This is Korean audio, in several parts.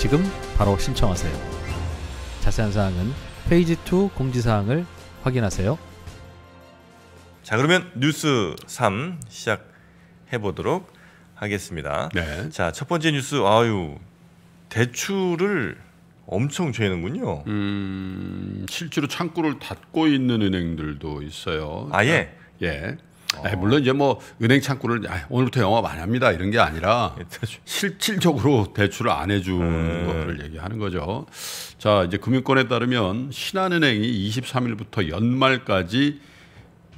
지금 바로 신청하세요. 자세한 사항은 페이지 2 공지사항을 확인하세요. 자 그러면 뉴스 3 시작해 보도록 하겠습니다. 네. 자첫 번째 뉴스 아유 대출을 엄청 죄는군요. 음, 실제로 창구를 닫고 있는 은행들도 있어요. 아예. 예. 예. 아, 물론 이제 뭐 은행 창구를 아, 오늘부터 영업 안 합니다 이런 게 아니라 예, 실질적으로 대출을 안 해주는 음. 것을 얘기하는 거죠. 자 이제 금융권에 따르면 신한은행이 23일부터 연말까지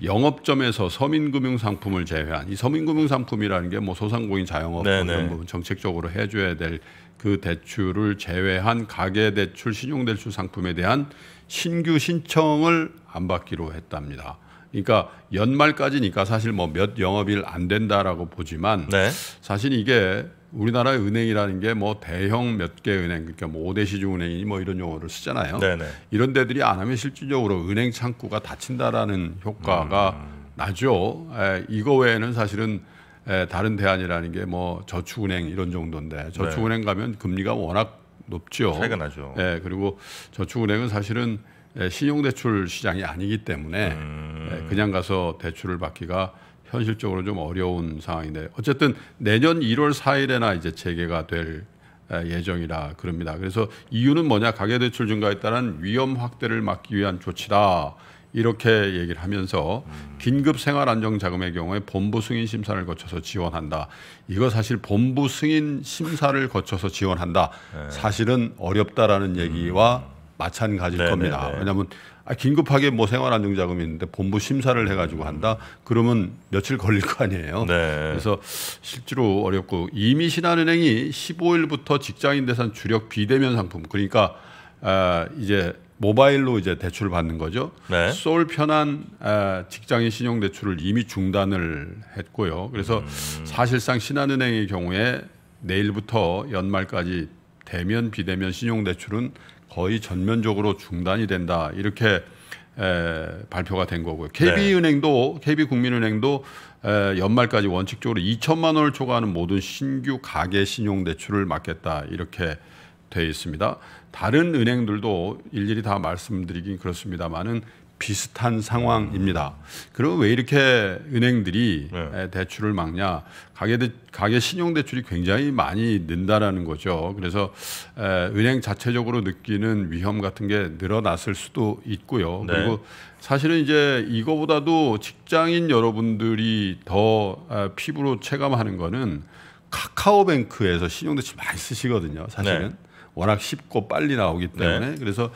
영업점에서 서민금융 상품을 제외한 이 서민금융 상품이라는 게 뭐 소상공인 자영업 네, 뭐 이런 네. 부분 정책적으로 해줘야 될 그 대출을 제외한 가계 대출 신용 대출 상품에 대한 신규 신청을 안 받기로 했답니다. 그러니까 연말까지니까 사실 뭐 몇 영업일 안 된다라고 보지만 네. 사실 이게 우리나라의 은행이라는 게 뭐 대형 몇 개 은행 그러니까 뭐 5대 시중은행이니 뭐 이런 용어를 쓰잖아요. 네네. 네. 이런 데들이 안 하면 실질적으로 은행 창구가 닫힌다라는 효과가 음. 나죠. 에, 이거 외에는 사실은 에, 다른 대안이라는 게 뭐 저축은행 이런 정도인데 저축은행 네. 가면 금리가 워낙 높죠. 차이가 나죠. 예, 그리고 저축은행은 사실은 예, 신용대출 시장이 아니기 때문에 예, 음. 그냥 가서 대출을 받기가 현실적으로 좀 어려운 상황인데 어쨌든 내년 1월 4일에나 이제 재개가 될 예, 예정이라 그럽니다. 그래서 이유는 뭐냐 가계대출 증가에 따른 위험 확대를 막기 위한 조치다. 이렇게 얘기를 하면서 음. 긴급 생활 안정 자금의 경우에 본부 승인 심사를 거쳐서 지원한다. 이거 사실 본부 승인 심사를 거쳐서 지원한다. 네. 사실은 어렵다라는 얘기와 음. 마찬가지일 네네네. 겁니다. 네, 네. 왜냐하면 아, 긴급하게 뭐 생활안정자금이 있는데 본부 심사를 해가지고 한다. 그러면 며칠 걸릴 거 아니에요. 네. 그래서 실제로 어렵고 이미 신한은행이 15일부터 직장인 대상 주력 비대면 상품 그러니까 아, 이제 모바일로 이제 대출 받는 거죠. 네. 솔 편한 아, 직장인 신용 대출을 이미 중단을 했고요. 그래서 음. 사실상 신한은행의 경우에 내일부터 연말까지 대면 비대면 신용 대출은 거의 전면적으로 중단이 된다 이렇게 에, 발표가 된 거고요. 네. KB은행도 KB국민은행도 에, 연말까지 원칙적으로 2천만 원을 초과하는 모든 신규 가계 신용 대출을 막겠다 이렇게 돼 있습니다. 다른 은행들도 일일이 다 말씀드리긴 그렇습니다만은 비슷한 상황입니다. 그럼 왜 이렇게 은행들이 네. 대출을 막냐? 가계 대, 가계 신용 대출이 굉장히 많이 는다라는 거죠. 그래서 에, 은행 자체적으로 느끼는 위험 같은 게 늘어났을 수도 있고요. 네. 그리고 사실은 이제 이거보다도 직장인 여러분들이 더 에, 피부로 체감하는 거는 카카오뱅크에서 신용 대출 많이 쓰시거든요. 사실은. 네. 워낙 쉽고 빨리 나오기 네. 때문에 네. 그래서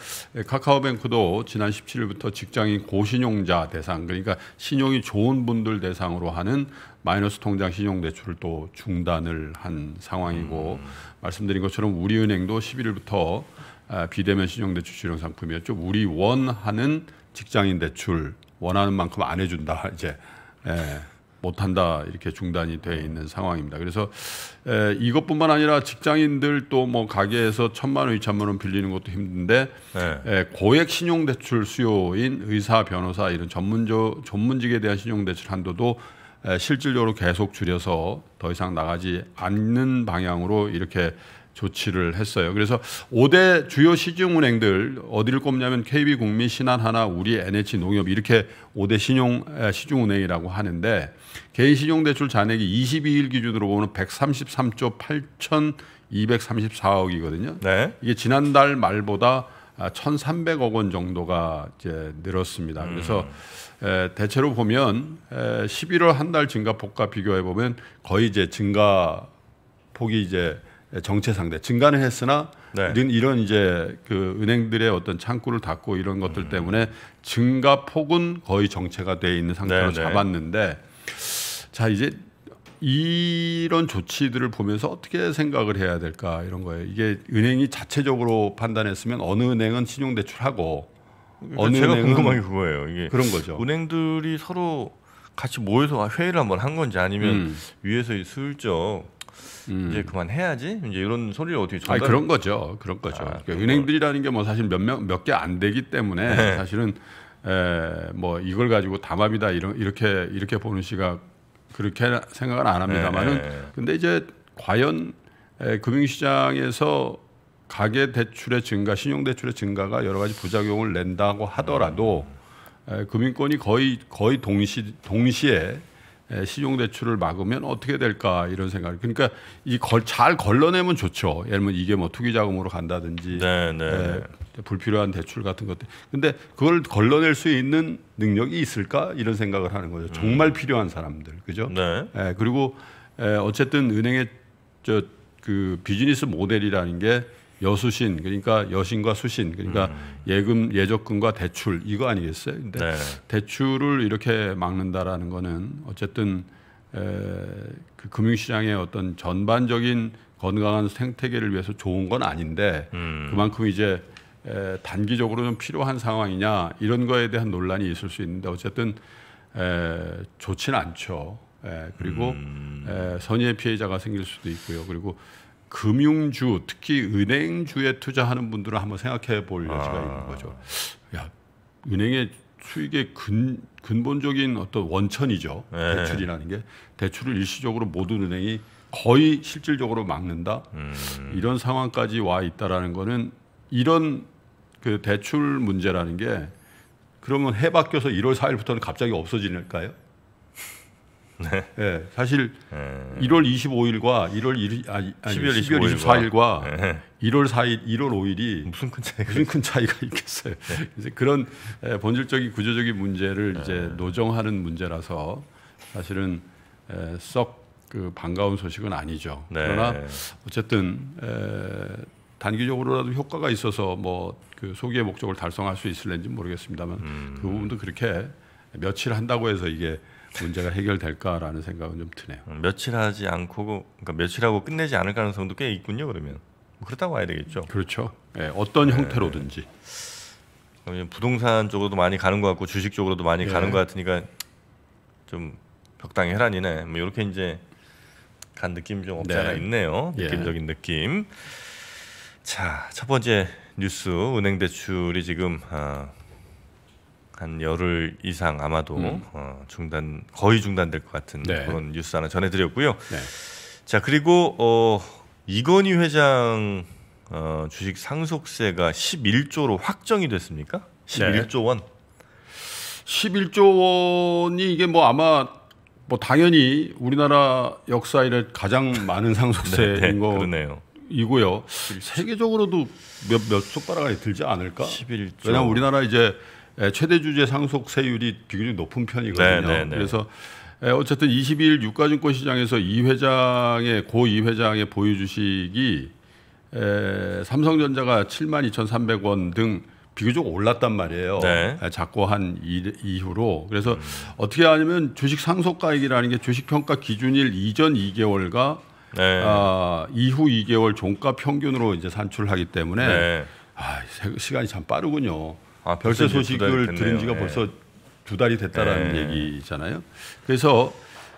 카카오뱅크도 지난 17일부터 직장인 고신용자 대상 그러니까 신용이 좋은 분들 대상으로 하는 마이너스 통장 신용 대출을 또 중단을 한 상황이고 음. 말씀드린 것처럼 우리은행도 11일부터 아, 비대면 신용 대출 실용 상품이었죠. 우리 원하는 직장인 대출 원하는 만큼 안 해준다 이제. 예. 못한다 이렇게 중단이 돼 있는 상황입니다. 그래서 에, 이것뿐만 아니라 직장인들 또 뭐 가게에서 천만 원, 이천만 원 빌리는 것도 힘든데 네. 에, 고액 신용대출 수요인 의사, 변호사 이런 전문조, 전문직에 대한 신용대출 한도도 에, 실질적으로 계속 줄여서 더 이상 나가지 않는 방향으로 이렇게 조치를 했어요. 그래서 5대 주요 시중은행들 어디를 꼽냐면 KB 국민 신한 하나 우리 NH 농협 이렇게 5대 신용 시중은행이라고 하는데 개인 신용 대출 잔액이 22일 기준으로 보면 133조 8,234억이거든요. 네. 이게 지난달 말보다 1,300억 원 정도가 이제 늘었습니다. 음. 그래서 에, 대체로 보면 에, 11월 한 달 증가폭과 비교해 보면 거의 이제 증가폭이 이제 정체 상대 증가는 했으나 네. 이런 이제 그 은행들의 어떤 창구를 닫고 이런 것들 음. 때문에 증가 폭은 거의 정체가 돼 있는 상태로 네, 네. 잡았는데 자 이제 이런 조치들을 보면서 어떻게 생각을 해야 될까 이런 거예요. 이게 은행이 자체적으로 판단했으면 어느 은행은 신용 대출하고 그러니까 어느 제가 은행은 궁금한 게 그거예요. 이게 그런 거죠. 은행들이 서로 같이 모여서 아, 회의를 한번 한 건지 아니면 음. 위에서 이 슬쩍 음. 이제 그만 해야지 이제 이런 소리를 어떻게 전달? 아 그런 거죠, 그런 거죠. 아, 그러니까 은행들이라는 게 뭐 사실 몇몇몇 개 안 되기 때문에 네. 사실은 에, 뭐 이걸 가지고 담합이다 이런 이렇게 이렇게 보는 시각 그렇게 생각을안 합니다만은 네, 네. 근데 이제 과연 에, 금융시장에서 가계 대출의 증가, 신용 대출의 증가가 여러 가지 부작용을 낸다고 하더라도 음. 에, 금융권이 거의 거의 동시 동시에 예, 신용 대출을 막으면 어떻게 될까 이런 생각. 그러니까 이 걸 잘 걸러내면 좋죠. 예를 들면 이게 뭐 투기 자금으로 간다든지 네, 네. 예, 네. 불필요한 대출 같은 것들. 근데 그걸 걸러낼 수 있는 능력이 있을까 이런 생각을 하는 거죠. 정말 음. 필요한 사람들, 그죠? 네. 예, 그리고 에, 예, 어쨌든 은행의 저 그 비즈니스 모델이라는 게 여수신 그러니까 여신과 수신 그러니까 음. 예금 예적금과 대출 이거 아니겠어요? 근데 네. 대출을 이렇게 막는다라는 거는 어쨌든 에, 그 금융시장의 어떤 전반적인 건강한 생태계를 위해서 좋은 건 아닌데 음. 그만큼 이제 에, 단기적으로 는 필요한 상황이냐 이런 거에 대한 논란이 있을 수 있는데 어쨌든 에, 좋진 않죠. 에, 그리고 음. 에, 선의의 피해자가 생길 수도 있고요. 그리고 금융주 특히 은행주에 투자하는 분들을 한번 생각해 볼 아. 여지가 있는 거죠. 야 은행의 수익의 근, 근본적인 어떤 원천이죠. 네. 대출이라는 게 대출을 일시적으로 모든 은행이 거의 실질적으로 막는다. 음. 이런 상황까지 와 있다라는 거는 이런 그 대출 문제라는 게 그러면 해 바뀌어서 1월 4일부터는 갑자기 없어질까요? 네. 네. 사실 음. 1월 25일과 1월 1 아, 아니, 12월, 12월 24일과 네. 1월 4일, 1월 5일이 무슨 큰 차이가 무슨 큰 차이가 있겠어요. 네. 이제 그런 예, 본질적인 구조적인 문제를 네. 이제 노정하는 문제라서 사실은 예, 썩그 반가운 소식은 아니죠. 네. 그러나 어쨌든 에, 단기적으로라도 효과가 있어서 뭐 그 소기의 목적을 달성할 수 있을는지 모르겠습니다만 음. 그 부분도 그렇게 며칠 한다고 해서 이게 문제가 해결될까라는 생각은 좀 드네요. 음, 며칠 하지 않고 그러니까 며칠 하고 끝내지 않을 가능성도 꽤 있군요. 그러면 뭐 그렇다고 봐야 되겠죠. 그렇죠. 예, 네, 어떤 형태로든지. 부동산 쪽으로도 많이 가는 것 같고 주식 쪽으로도 많이 네. 가는 것 같으니까 좀 적당히 해란이네. 뭐 이렇게 이제 간 느낌 좀 없지 네. 않아 네. 있네요. 예. 느낌적인 예. 느낌. 자, 첫 번째 뉴스 은행 대출이 지금 아, 한 열흘 이상 아마도 음. 어, 중단 거의 중단될 것 같은 네. 그런 뉴스 하나 전해드렸고요. 네. 자 그리고 어, 이건희 회장 어, 주식 상속세가 11조로 확정이 됐습니까? 11조 원. 11조 원이 이게 뭐 아마 뭐 당연히 우리나라 역사 이래 가장 많은 상속세인 네, 네, 거 그러네요. 이고요. 세계적으로도 몇몇 몇 손가락이 들지 않을까? 11조. 왜냐면 우리나라 이제 예, 최대 주주의 상속 세율이 비교적 높은 편이거든요. 네네네. 네, 네. 그래서 예, 어쨌든 22일 유가증권 시장에서 이 회장의 고 이 회장의 보유 주식이 에, 예, 삼성전자가 7만 2,300원 등 비교적 올랐단 말이에요. 네. 작고한 이후로. 그래서 음. 어떻게 하냐면 주식 상속가액이라는 게 주식 평가 기준일 이전 2개월과 네. 아, 이후 2개월 종가 평균으로 이제 산출하기 때문에 네. 아, 시간이 참 빠르군요. 아, 별세 소식을 들은 지가 예. 벌써 두 달이 됐다라는 네. 얘기잖아요. 그래서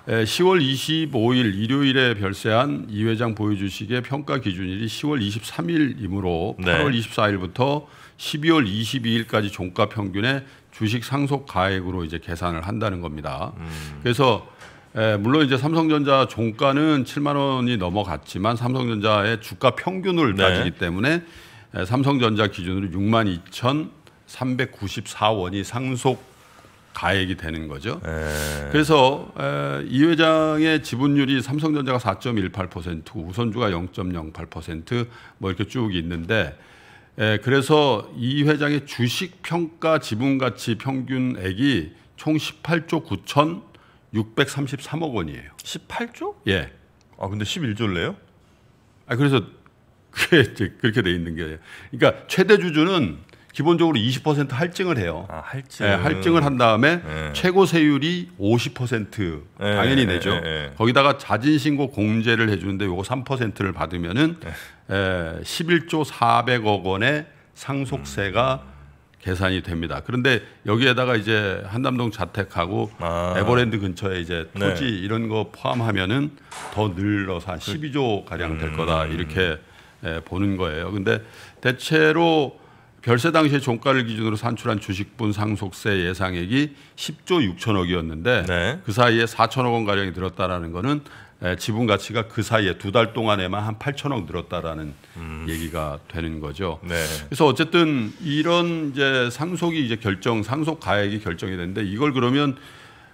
10월 25일 일요일에 별세한 이 회장 보여주식의 평가 기준일이 10월 23일이므로 네. 8월 24일부터 12월 22일까지 종가 평균의 주식 상속 가액으로 이제 계산을 한다는 겁니다. 음. 그래서 에, 물론 이제 삼성전자 종가는 7만 원이 넘어갔지만 삼성전자의 주가 평균을 네. 따지기 때문에 에, 삼성전자 기준으로 6만 2천 394원이 상속 가액이 되는 거죠. 예. 에. 그래서 이 회장의 지분율이 삼성전자가 4.18%, 우선주가 0.08%뭐 이렇게 쭉 있는데 그래서 이 회장의 주식 평가 지분 가치 평균액이 총 18조 9,633억 원이에요. 18조? 예. 아 근데 11조래요? 아 그래서 그게 그렇게 돼 있는 게 그러니까 최대 주주는 기본적으로 20% 할증을 해요. 아, 할증. 예, 할증을 한 다음에 예. 최고 세율이 50% 예, 당연히 예, 내죠. 예, 예. 거기다가 자진 신고 공제를 해 주는데 요거 3%를 받으면은 예. 11조 400억 원의 상속세가 음. 계산이 됩니다. 그런데 여기에다가 이제 한남동 자택하고 아. 에버랜드 근처에 이제 토지 네. 이런 거 포함하면은 더 늘어서 한 12조 그 가량 될 음. 거다 이렇게 보는 거예요. 근데 대체로 별세 당시의 종가를 기준으로 산출한 주식분 상속세 예상액이 10조 6천억이었는데 네. 그 사이에 4천억 원 가량이 늘었다라는 거는 지분 가치가 그 사이에 두 달 동안에만 한 8천억 늘었다라는 음. 얘기가 되는 거죠. 네. 그래서 어쨌든 이런 이제 상속이 이제 결정 상속 가액이 결정이 되는데 이걸 그러면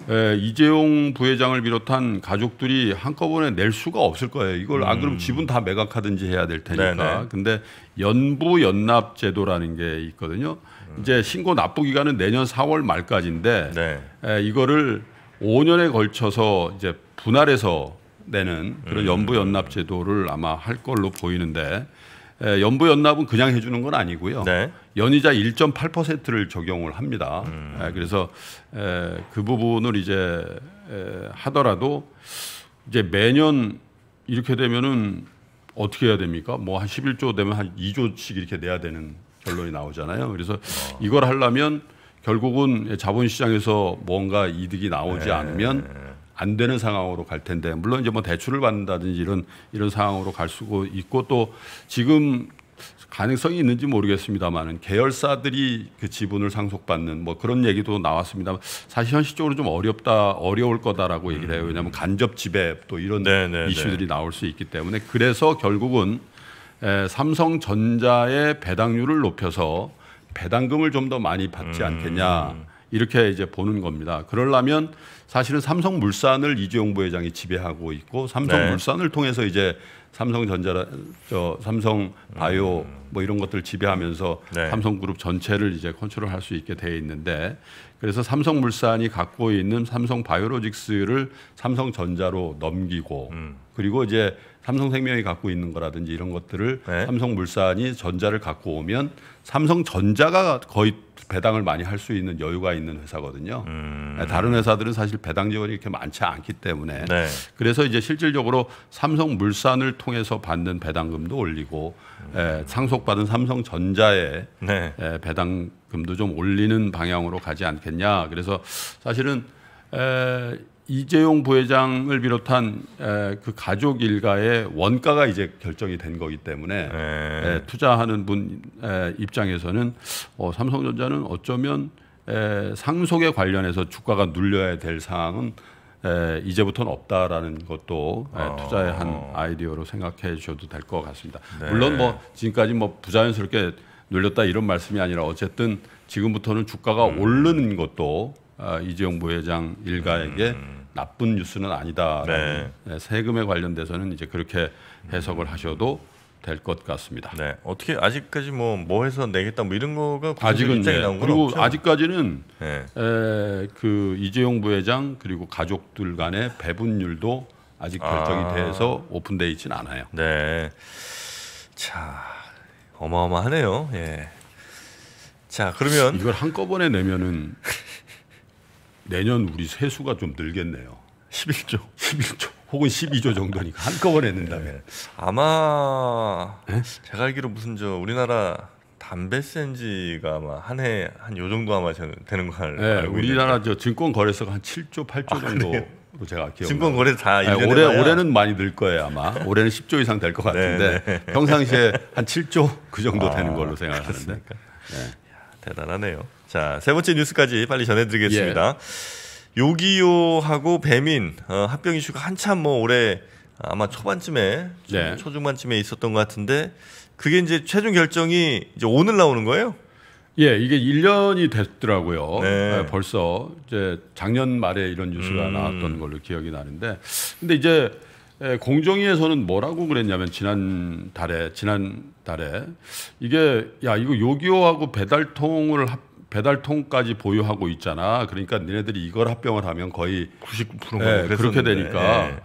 에, 예, 이재용 부회장을 비롯한 가족들이 한꺼번에 낼 수가 없을 거예요. 이걸 음. 안그럼 지분 다 매각하든지 해야 될 테니까. 네네. 네. 근데 연부 연납 제도라는 게 있거든요. 음. 이제 신고 납부 기간은 내년 4월 말까지인데 네. 에, 예, 이거를 5년에 걸쳐서 이제 분할해서 내는 그런 음. 연부 연납 제도를 아마 할 걸로 보이는데 예, 연부 연납은 그냥 해주는 건 아니고요. 네. 연이자 1.8%를 적용을 합니다. 음. 예, 그래서 예, 그 부분을 이제 하더라도 이제 매년 이렇게 되면은 어떻게 해야 됩니까? 뭐 한 11조 되면 한 2조씩 이렇게 내야 되는 결론이 나오잖아요. 그래서 어. 이걸 하려면 결국은 자본시장에서 뭔가 이득이 나오지 네. 않으면 안 되는 상황으로 갈 텐데 물론 이제 뭐 대출을 받는다든지 이런 이런 상황으로 갈 수고 있고 또 지금 가능성이 있는지 모르겠습니다만은 계열사들이 그 지분을 상속받는 뭐 그런 얘기도 나왔습니다. 사실 현실적으로 좀 어렵다 어려울 거다라고 얘기를 해요. 왜냐하면 음. 간접 지배 또 이런 네네네. 네, 네. 이슈들이 나올 수 있기 때문에 그래서 결국은 에, 삼성전자의 배당률을 높여서 배당금을 좀 더 많이 받지 음. 않겠냐. 이렇게 이제 보는 겁니다. 그러려면 사실은 삼성물산을 이재용 부회장이 지배하고 있고 삼성물산을 네. 통해서 이제 삼성전자, 저 삼성바이오 음. 뭐 이런 것들 을 지배하면서 네. 삼성그룹 전체를 이제 컨트롤할 수 있게 돼 있는데 그래서 삼성물산이 갖고 있는 삼성바이오로직스를 삼성전자로 넘기고 음. 그리고 이제 삼성생명이 갖고 있는 거라든지 이런 것들을 네. 삼성물산이 전자를 갖고 오면 삼성전자가 거의 배당을 많이 할 수 있는 여유가 있는 회사거든요. 음. 네, 다른 회사들은 사실 배당 지원이 이렇게 많지 않기 때문에 네. 그래서 이제 실질적으로 삼성물산을 통해서 받는 배당금도 올리고 음. 예, 에, 상속받은 삼성전자의 네. 에, 예, 배당금도 좀 올리는 방향으로 가지 않겠냐. 그래서 사실은 에, 이재용 부회장을 비롯한 그 가족 일가의 원가가 이제 결정이 된 거기 때문에 네. 투자하는 분 입장에서는 어, 삼성전자는 어쩌면 상속에 관련해서 주가가 눌려야 될 상황은 이제부터는 없다라는 것도 어. 투자의 한 아이디어로 생각해 주셔도 될 것 같습니다. 네. 물론 뭐 지금까지 뭐 부자연스럽게 눌렸다 이런 말씀이 아니라 어쨌든 지금부터는 주가가 음. 오르는 것도 아, 이재용 부회장 일가에게 음. 음. 나쁜 뉴스는 아니다 네. 네. 세금에 관련돼서는 이제 그렇게 해석을 하셔도 될 것 같습니다. 네. 어떻게 아직까지 뭐뭐 뭐 해서 내겠다 뭐 이런 거가 아직은 네. 그리고 없죠? 아직까지는 네. 에, 그 이재용 부회장 그리고 가족들 간의 배분율도 아직 아. 결정이 아. 돼서 오픈돼 있지 않아요. 네. 자 어마어마하네요. 예. 자 그러면 이걸 한꺼번에 내면은 내년 우리 세수가 좀 늘겠네요. 11조. 11조. 혹은 12조 정도니까 한꺼번에 낸다면. 네. 아마 네? 제가 알기로 무슨 저 우리나라 담배 센지가 아마 한해 한 요 정도 아마 저는 되는 걸 네, 알고 우리나라 저 증권 거래소가 한 7조 8조 아, 네. 정도 로 제가 기억. 증권 거래 다 네, 올해 올해는 많이 늘 거예요 아마. 올해는 10조 이상 될 것 같은데 네, 네, 평상시에 한 7조 그 정도 아, 되는 걸로 생각하는데. 네. 야 대단하네요. 자, 세 번째 뉴스까지 빨리 전해드리겠습니다. 예. 요기요하고 배민 어, 합병 이슈가 한참 뭐 올해 아마 초반쯤에 네. 초중반쯤에 있었던 것 같은데 그게 이제 최종 결정이 이제 오늘 나오는 거예요? 예, 이게 1년이 됐더라고요. 네. 네, 벌써 이제 작년 말에 이런 뉴스가 음. 나왔던 걸로 기억이 나는데, 근데 이제 예, 공정위에서는 뭐라고 그랬냐면 지난 달에 지난 달에 이게 야 이거 요기요하고 배달통을 합 배달통까지 보유하고 있잖아. 그러니까 니네들이 이걸 합병을 하면 거의 99%가 예, 그렇게 되니까 예.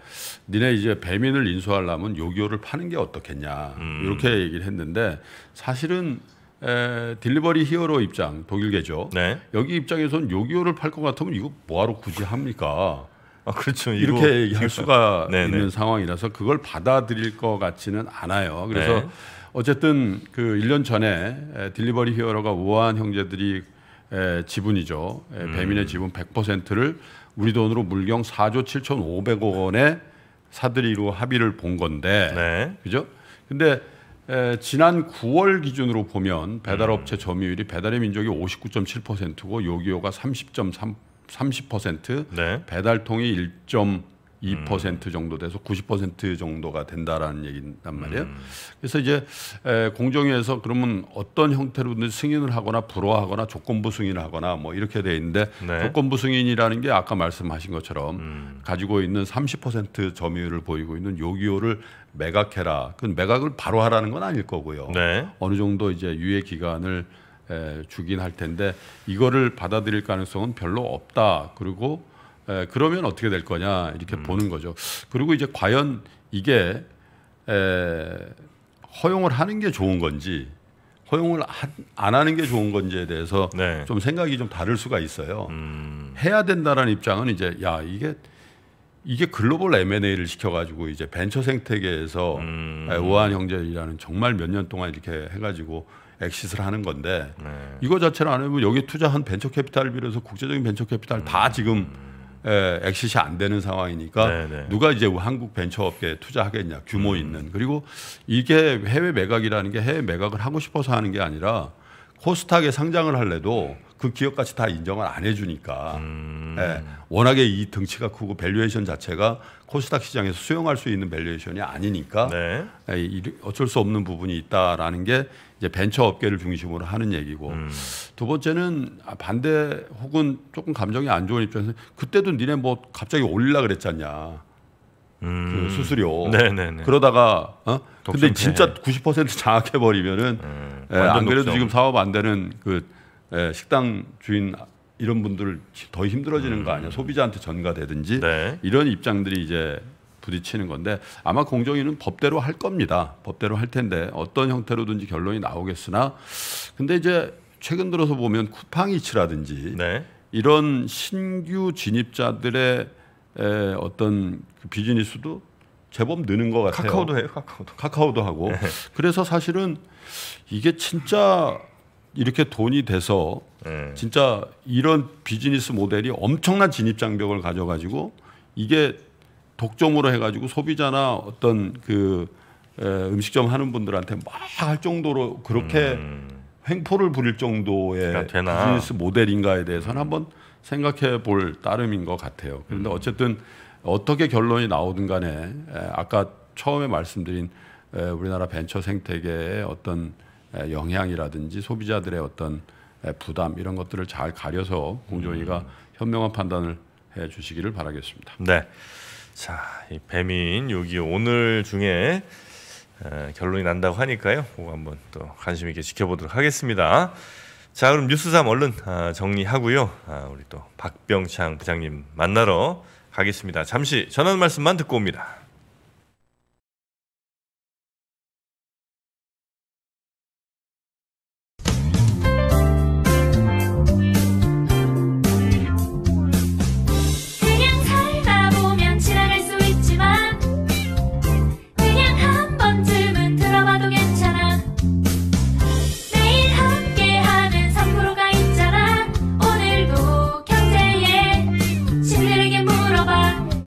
니네 이제 배민을 인수하려면 요기요를 파는 게 어떻겠냐 음. 이렇게 얘기를 했는데 사실은 에, 딜리버리 히어로 입장 독일계죠. 네. 여기 입장에선 요기요를 팔 것 같으면 이거 뭐하러 굳이 합니까? 아, 그렇죠. 이렇게 이거, 얘기할 수가 네네. 있는 상황이라서 그걸 받아들일 것 같지는 않아요. 그래서 네. 어쨌든 그 1년 전에 딜리버리 히어로가 우아한 형제들이 에, 예, 지분이죠. 에, 예, 음. 배민의 지분 100%를 우리 돈으로 물경 4조 7,500억 원에 사들이로 합의를 본 건데, 네. 그죠? 근데 에, 예, 지난 9월 기준으로 보면 배달업체 음. 점유율이 배달의 민족이 59.7%고 요기요가 30.3 30%, 30% 네. 배달통이 1. 2% 음. 정도 돼서 90% 정도가 된다라는 얘긴단 말이에요. 음. 그래서 이제 공정위에서 그러면 어떤 형태로든 승인을 하거나 불허하거나 조건부 승인을 하거나 뭐 이렇게 돼 있는데 네. 조건부 승인이라는 게 아까 말씀하신 것처럼 음. 가지고 있는 30% 점유율을 보이고 있는 요기요를 매각해라. 그 매각을 바로 하라는 건 아닐 거고요. 네. 어느 정도 이제 유예 기간을 에, 주긴 할 텐데 이거를 받아들일 가능성은 별로 없다. 그리고 에, 예, 그러면 어떻게 될 거냐 이렇게 음. 보는 거죠. 그리고 이제 과연 이게 에, 허용을 하는 게 좋은 건지 허용을 하, 안 하는 게 좋은 건지에 대해서 네. 좀 생각이 좀 다를 수가 있어요. 음. 해야 된다라는 입장은 이제 야 이게 이게 글로벌 M&A를 시켜가지고 이제 벤처 생태계에서 음. 우한 형제이라는 정말 몇 년 동안 이렇게 해가지고 엑시스를 하는 건데 네. 이거 자체를 안 하면 여기 투자한 벤처 캐피탈 비롯해서 국제적인 벤처 캐피탈 음. 다 지금 에, 예, 엑시시 안 되는 상황이니까 네네. 네. 누가 이제 한국 벤처업계에 투자하겠냐 규모 음. 있는 음. 그리고 이게 해외 매각이라는 게 해외 매각을 하고 싶어서 하는 게 아니라 코스닥에 상장을 할래도 그 기업 가치 다 인정을 안 해주니까 음. 예, 워낙에 이 덩치가 크고 밸류에이션 자체가 코스닥 시장에서 수용할 수 있는 밸류에이션이 아니니까 네. 예, 어쩔 수 없는 부분이 있다라는 게 이제 벤처 업계를 중심으로 하는 얘기고 음. 두 번째는 아, 반대 혹은 조금 감정이 안 좋은 입장에서 그때도 니네 뭐 갑자기 올리려 그랬잖냐. 그 음. 그 수수료. 네네네. 그러다가 어? 근데 진짜 90% 장악해 버리면은 음. 예, 안 그래도 독점. 지금 사업 안 되는 그 예, 식당 주인 이런 분들 더 힘들어지는 음. 거 아니야 소비자한테 전가되든지 네. 이런 입장들이 이제 부딪히는 건데 아마 공정위는 법대로 할 겁니다 법대로 할 텐데 어떤 형태로든지 결론이 나오겠으나 근데 이제 최근 들어서 보면 쿠팡이츠라든지 네. 이런 신규 진입자들의 에, 어떤 그 비즈니스도 제법 느는 것 같아요. 카카오도 해요, 카카오도. 카카오도 하고. 네. 그래서 사실은 이게 진짜 이렇게 돈이 돼서 네. 진짜 이런 비즈니스 모델이 엄청난 진입 장벽을 가져가지고 이게 독점으로 해가지고 소비자나 어떤 그 음식점 하는 분들한테 막 할 정도로 그렇게 음. 횡포를 부릴 정도의 그러니까 비즈니스 모델인가에 대해서는 한번 생각해 볼 따름인 것 같아요. 그런데 음. 어쨌든 어떻게 결론이 나오든 간에 아까 처음에 말씀드린 우리나라 벤처 생태계의 어떤 영향이라든지 소비자들의 어떤 부담 이런 것들을 잘 가려서 공정위가 음. 현명한 판단을 해 주시기를 바라겠습니다. 네. 자, 이 배민 여기 오늘 중에 결론이 난다고 하니까요. 그거 한번 또 관심 있게 지켜보도록 하겠습니다. 자, 그럼 뉴스 3 얼른 아, 정리하고요. 아, 우리 또 박병창 부장님 만나러 가겠습니다. 잠시 전한 말씀만 듣고 옵니다.